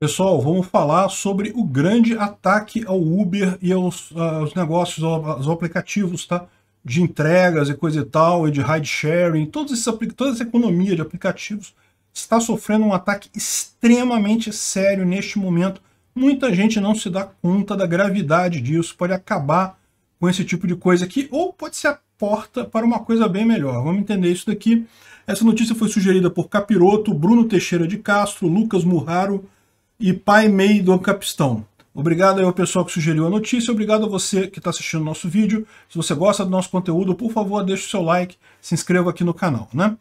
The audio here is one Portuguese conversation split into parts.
Pessoal, vamos falar sobre o grande ataque ao Uber e aos, aos negócios, aos aplicativos, tá? De entregas e coisa e tal, e de ride sharing, todos esses, toda essa economia de aplicativos está sofrendo um ataque extremamente sério neste momento. Muita gente não se dá conta da gravidade disso, pode acabar com esse tipo de coisa aqui, ou pode ser a porta para uma coisa bem melhor. Vamos entender isso daqui. Essa notícia foi sugerida por Capiroto, Bruno Teixeira de Castro, Lucas Murraro, e Pai meio do Capistão. Obrigado aí ao pessoal que sugeriu a notícia, obrigado a você que está assistindo o nosso vídeo. Se você gosta do nosso conteúdo, por favor, deixe o seu like, se inscreva aqui no canal, né?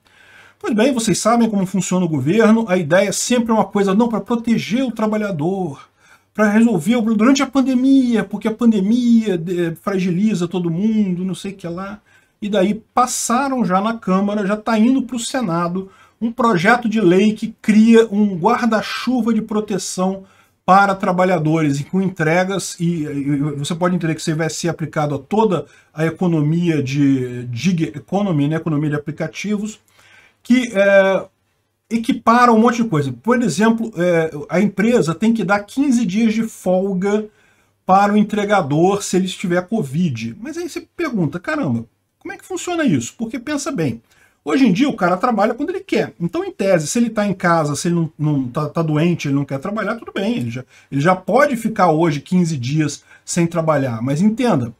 Pois bem, vocês sabem como funciona o governo, a ideia é sempre é uma coisa, não, para proteger o trabalhador, para resolver durante a pandemia, porque a pandemia fragiliza todo mundo, não sei o que lá. E daí passaram já na Câmara, já está indo para o Senado, um projeto de lei que cria um guarda-chuva de proteção para trabalhadores e com entregas, e, e você pode entender que isso vai ser aplicado a toda a economia de gig economy, né, economia de aplicativos, que é, equipara um monte de coisa. Por exemplo, é, a empresa tem que dar 15 dias de folga para o entregador se ele estiver Covid. Mas aí você pergunta, caramba, como é que funciona isso? Porque pensa bem, Hoje em dia o cara trabalha quando ele quer. Então, em tese, se ele está em casa, se ele não, não tá, tá, doente, ele não quer trabalhar, tudo bem. Ele já, ele já pode ficar hoje 15 dias sem trabalhar. Mas entenda,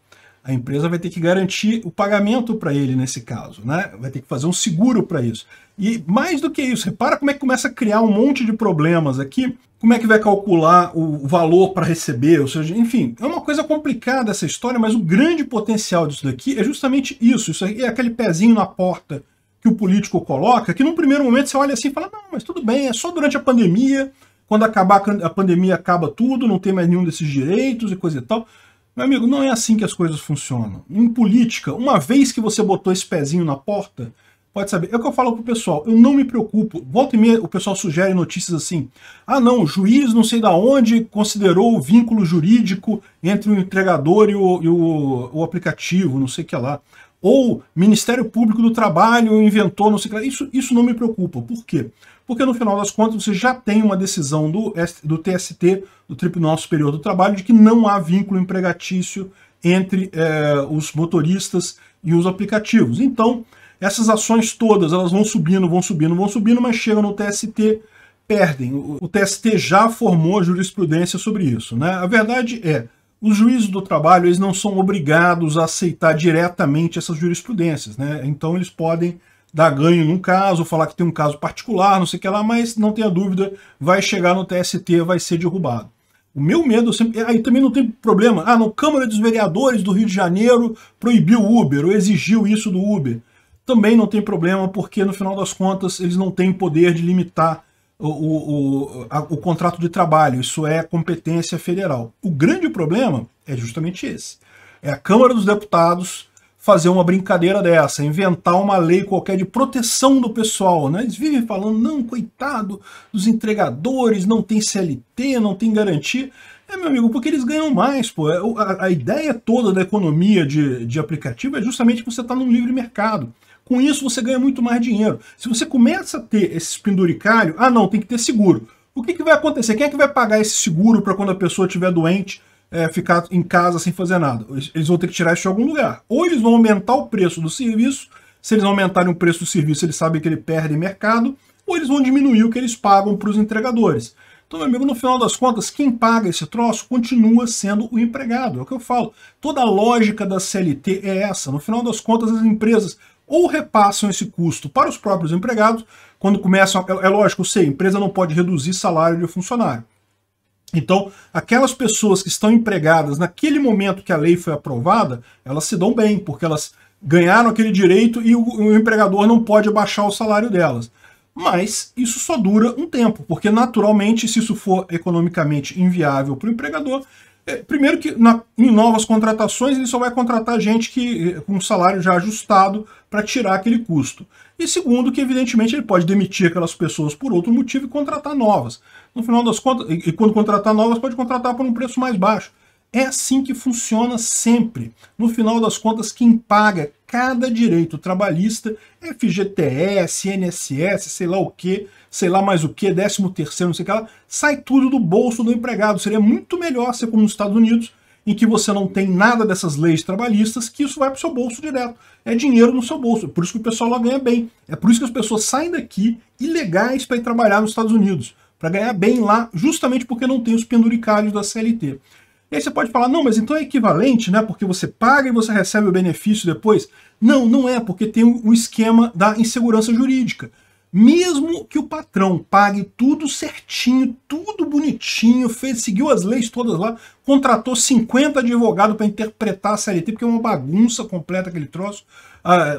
a empresa vai ter que garantir o pagamento para ele nesse caso, né? Vai ter que fazer um seguro para isso. E mais do que isso, repara como é que começa a criar um monte de problemas aqui. Como é que vai calcular o valor para receber? Ou seja, enfim, é uma coisa complicada essa história, mas o grande potencial disso daqui é justamente isso. Isso é aquele pezinho na porta que o político coloca, que num primeiro momento você olha assim e fala, não, mas tudo bem, é só durante a pandemia, quando acabar a pandemia acaba tudo, não tem mais nenhum desses direitos e coisa e tal. Meu amigo, não é assim que as coisas funcionam. Em política, uma vez que você botou esse pezinho na porta, pode saber. É o que eu falo pro pessoal, eu não me preocupo. Volta e meia, o pessoal sugere notícias assim. Ah não, o juiz não sei da onde considerou o vínculo jurídico entre o entregador e o, e o, o aplicativo, não sei o que lá. Ou Ministério Público do Trabalho inventou, não sei o que. Isso, isso não me preocupa. Por quê? Porque no final das contas você já tem uma decisão do, do TST, do Tribunal Superior do Trabalho, de que não há vínculo empregatício entre é, os motoristas e os aplicativos. Então, essas ações todas, elas vão subindo, vão subindo, vão subindo, mas chegam no TST, perdem. O, o TST já formou a jurisprudência sobre isso. Né? A verdade é, os juízes do trabalho eles não são obrigados a aceitar diretamente essas jurisprudências, né? Então eles podem dar ganho num caso, falar que tem um caso particular, não sei o que lá, mas não tenha dúvida, vai chegar no TST, vai ser derrubado. O meu medo sempre. Aí também não tem problema. Ah, no Câmara dos Vereadores do Rio de Janeiro proibiu o Uber, ou exigiu isso do Uber. Também não tem problema, porque no final das contas eles não têm poder de limitar o, o, a, o contrato de trabalho, isso é competência federal. O grande problema é justamente esse. É a Câmara dos Deputados fazer uma brincadeira dessa, inventar uma lei qualquer de proteção do pessoal, né? Eles vivem falando, não, coitado dos entregadores, não tem CLT, não tem garantia. É, meu amigo, porque eles ganham mais, pô. É, a, a ideia toda da economia de, de aplicativo é justamente que você está num livre mercado. Com isso você ganha muito mais dinheiro. Se você começa a ter esses penduricalhos, ah não, tem que ter seguro. O que, que vai acontecer? Quem é que vai pagar esse seguro para quando a pessoa estiver doente é, ficar em casa sem fazer nada? Eles vão ter que tirar isso de algum lugar. Ou eles vão aumentar o preço do serviço, se eles aumentarem o preço do serviço, eles sabem que ele perde mercado, ou eles vão diminuir o que eles pagam para os entregadores. Então, meu amigo, no final das contas, quem paga esse troço continua sendo o empregado. É o que eu falo. Toda a lógica da CLT é essa. No final das contas, as empresas ou repassam esse custo para os próprios empregados, quando começam. É, é lógico, eu sei, a empresa não pode reduzir salário de funcionário. Então, aquelas pessoas que estão empregadas naquele momento que a lei foi aprovada, elas se dão bem, porque elas ganharam aquele direito e o, o empregador não pode baixar o salário delas. Mas isso só dura um tempo, porque naturalmente, se isso for economicamente inviável para o empregador, é, primeiro que na, em novas contratações ele só vai contratar gente que eh, com um salário já ajustado para tirar aquele custo. E segundo que evidentemente ele pode demitir aquelas pessoas por outro motivo e contratar novas. No final das contas, e, e quando contratar novas pode contratar por um preço mais baixo. É assim que funciona sempre. No final das contas, quem paga cada direito trabalhista, é FGTS, INSS, sei lá o que, sei lá mais o que, 13 terceiro, não sei o que lá, sai tudo do bolso do empregado. Seria muito melhor ser como nos Estados Unidos, em que você não tem nada dessas leis trabalhistas, que isso vai para o seu bolso direto. É dinheiro no seu bolso. É por isso que o pessoal lá ganha bem. É por isso que as pessoas saem daqui ilegais para ir trabalhar nos Estados Unidos, para ganhar bem lá, justamente porque não tem os penduricalhos da CLT. E aí você pode falar, não, mas então é equivalente, né? Porque você paga e você recebe o benefício depois. Não, não é, porque tem o esquema da insegurança jurídica. Mesmo que o patrão pague tudo certinho, tudo bonitinho, fez, seguiu as leis todas lá, contratou 50 advogados para interpretar a CLT, porque é uma bagunça completa aquele troço. Ah,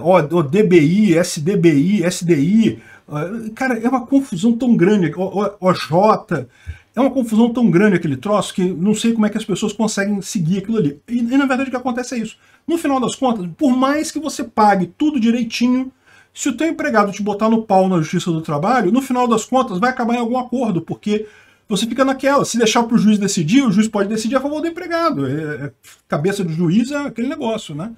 DBI, SDBI, SDI. Ah, cara, é uma confusão tão grande. OJ. É uma confusão tão grande aquele troço que não sei como é que as pessoas conseguem seguir aquilo ali. E, e na verdade o que acontece é isso. No final das contas, por mais que você pague tudo direitinho, se o teu empregado te botar no pau na justiça do trabalho, no final das contas vai acabar em algum acordo, porque você fica naquela. Se deixar para o juiz decidir, o juiz pode decidir a favor do empregado. É, é, cabeça do juiz é aquele negócio, né?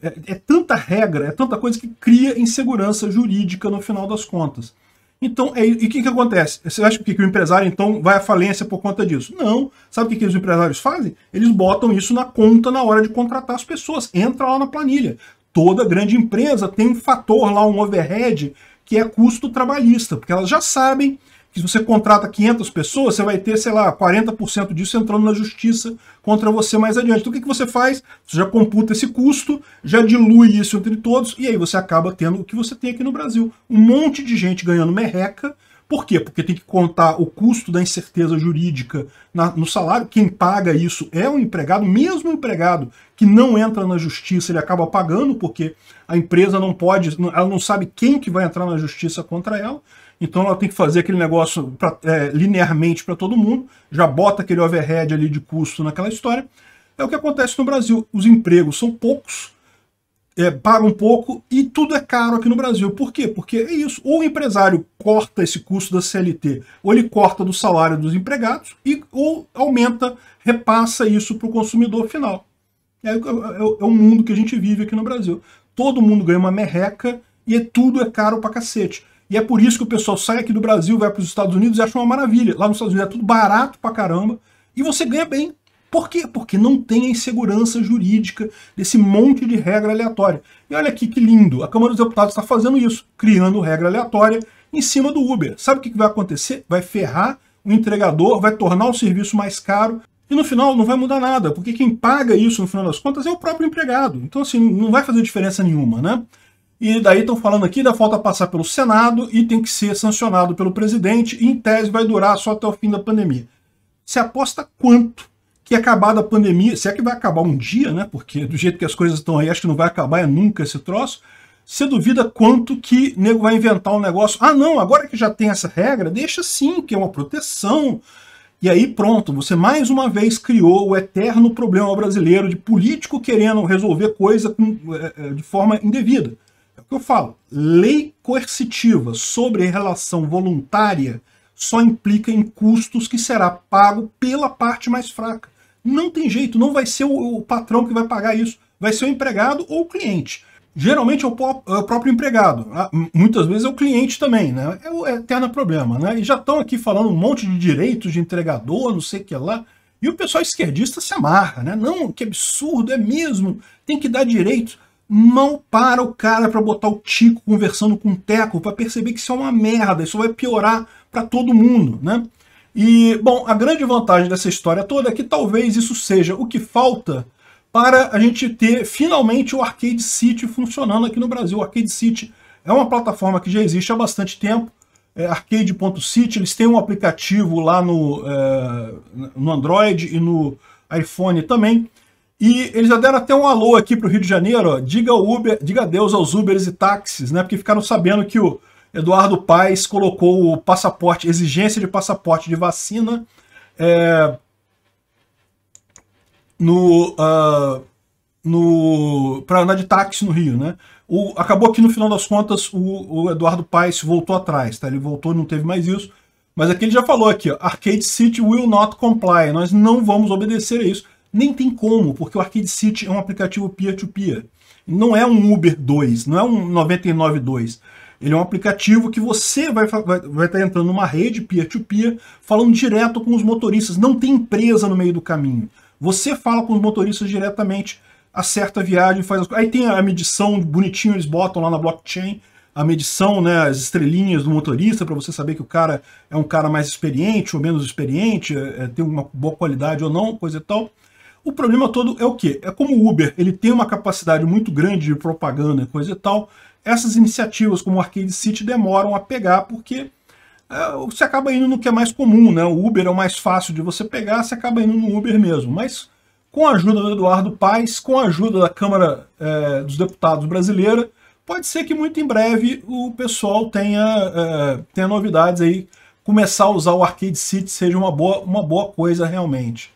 É, é tanta regra, é tanta coisa que cria insegurança jurídica no final das contas. Então, é, e o que, que acontece? Você acha que, que, o empresário, então, vai à falência por conta disso? Não. Sabe o que, que os empresários fazem? Eles botam isso na conta na hora de contratar as pessoas. Entra lá na planilha. Toda grande empresa tem um fator lá, um overhead, que é custo trabalhista, porque elas já sabem que se você contrata 500 pessoas, você vai ter, sei lá, 40% disso entrando na justiça contra você mais adiante. Então o que, que você faz? Você já computa esse custo, já dilui isso entre todos, e aí você acaba tendo o que você tem aqui no Brasil. Um monte de gente ganhando merreca por quê? Porque tem que contar o custo da incerteza jurídica na, no salário. Quem paga isso é o empregado, mesmo o empregado que não entra na justiça, ele acaba pagando, porque a empresa não pode, ela não sabe quem que vai entrar na justiça contra ela. Então ela tem que fazer aquele negócio pra, é, linearmente para todo mundo, já bota aquele overhead ali de custo naquela história. É o que acontece no Brasil. Os empregos são poucos, é, para um pouco e tudo é caro aqui no Brasil. Por quê? Porque é isso. Ou o empresário corta esse custo da CLT, ou ele corta do salário dos empregados, e, ou aumenta, repassa isso para o consumidor final. É, é, é, o mundo que a gente vive aqui no Brasil. Todo mundo ganha uma merreca e é tudo é caro para cacete. E é por isso que o pessoal sai aqui do Brasil, vai para os Estados Unidos e acha uma maravilha. Lá nos Estados Unidos é tudo barato para caramba e você ganha bem por quê? Porque não tem a insegurança jurídica desse monte de regra aleatória. E olha aqui que lindo, a Câmara dos Deputados está fazendo isso, criando regra aleatória em cima do Uber. Sabe o que vai acontecer? Vai ferrar o entregador, vai tornar o serviço mais caro, e no final não vai mudar nada, porque quem paga isso no final das contas é o próprio empregado. Então, assim, não vai fazer diferença nenhuma, né? E daí estão falando aqui da falta passar pelo Senado e tem que ser sancionado pelo presidente, e em tese vai durar só até o fim da pandemia. Você aposta quanto que acabada a pandemia, se é que vai acabar um dia, né? Porque do jeito que as coisas estão aí, acho que não vai acabar é nunca esse troço. Você duvida quanto que nego vai inventar um negócio. Ah, não, agora que já tem essa regra, deixa sim, que é uma proteção. E aí pronto, você mais uma vez criou o eterno problema brasileiro de político querendo resolver coisa com, é, é, de forma indevida. É o que eu falo. Lei coercitiva sobre relação voluntária só implica em custos que será pago pela parte mais fraca. Não tem jeito, não vai ser o, o patrão que vai pagar isso, vai ser o empregado ou o cliente. Geralmente é o, é o próprio empregado, ah, muitas vezes é o cliente também, né? É o eterno problema, né? E já estão aqui falando um monte de direitos de entregador, não sei o que lá. E o pessoal esquerdista se amarra, né? Não, que absurdo, é mesmo, tem que dar direito. Não para o cara para botar o Tico conversando com o Teco para perceber que isso é uma merda, isso vai piorar para todo mundo, né? E, bom, a grande vantagem dessa história toda é que talvez isso seja o que falta para a gente ter finalmente o Arcade City funcionando aqui no Brasil. O Arcade City é uma plataforma que já existe há bastante tempo, é arcade.city, eles têm um aplicativo lá no, é, no Android e no iPhone também, e eles já deram até um alô aqui para o Rio de Janeiro, ó, diga, Uber, diga adeus aos Ubers e táxis, né? Porque ficaram sabendo que o Eduardo Paes colocou o passaporte, exigência de passaporte de vacina é, no, uh, no para andar de táxi no Rio, né? O, acabou que no final das contas o, o Eduardo Paes voltou atrás, tá? Ele voltou, e não teve mais isso. Mas aqui ele já falou aqui, ó, Arcade City will not comply. Nós não vamos obedecer a isso. Nem tem como, porque o Arcade City é um aplicativo peer-to-peer. -peer. Não é um Uber 2, não é um 99 2. Ele é um aplicativo que você vai estar vai, vai tá entrando numa rede peer-to-peer, -peer, falando direto com os motoristas. Não tem empresa no meio do caminho. Você fala com os motoristas diretamente, acerta a viagem, faz as... Aí tem a medição bonitinho, eles botam lá na blockchain a medição, né, as estrelinhas do motorista, para você saber que o cara é um cara mais experiente ou menos experiente, é, tem uma boa qualidade ou não, coisa e tal. O problema todo é o quê? É como o Uber, ele tem uma capacidade muito grande de propaganda, e coisa e tal, essas iniciativas como o Arcade City demoram a pegar porque é, você acaba indo no que é mais comum, né? O Uber é o mais fácil de você pegar, você acaba indo no Uber mesmo. Mas com a ajuda do Eduardo Paes, com a ajuda da Câmara é, dos Deputados brasileira, pode ser que muito em breve o pessoal tenha, é, tenha novidades aí. Começar a usar o Arcade City seja uma boa, uma boa coisa realmente.